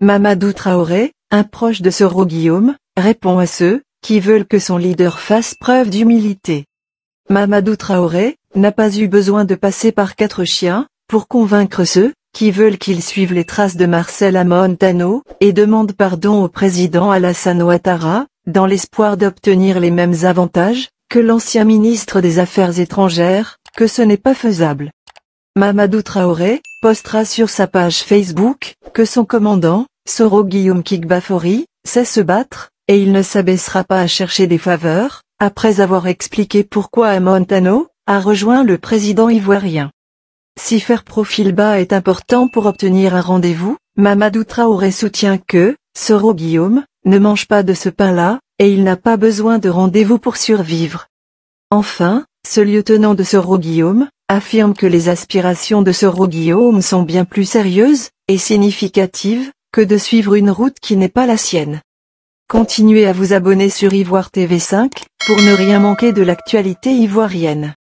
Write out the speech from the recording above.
Mamadou Traoré, un proche de Soro Guillaume, répond à ceux qui veulent que son leader fasse preuve d'humilité. Mamadou Traoré n'a pas eu besoin de passer par quatre chiens pour convaincre ceux qui veulent qu'ils suivent les traces de Marcel Tano et demandent pardon au président Alassane Ouattara, dans l'espoir d'obtenir les mêmes avantages que l'ancien ministre des Affaires étrangères, que ce n'est pas faisable. Mamadou Traoré postera sur sa page Facebook, que son commandant, Soro Guillaume Kikbafori, sait se battre, et il ne s'abaissera pas à chercher des faveurs, après avoir expliqué pourquoi Amontano a rejoint le président ivoirien. Si faire profil bas est important pour obtenir un rendez-vous, Mamadou Traoré soutient que, Soro Guillaume, ne mange pas de ce pain-là, et il n'a pas besoin de rendez-vous pour survivre. Enfin, ce lieutenant de Soro Guillaume, affirme que les aspirations de ce Guillaume sont bien plus sérieuses, et significatives, que de suivre une route qui n'est pas la sienne. Continuez à vous abonner sur Ivoire TV5, pour ne rien manquer de l'actualité ivoirienne.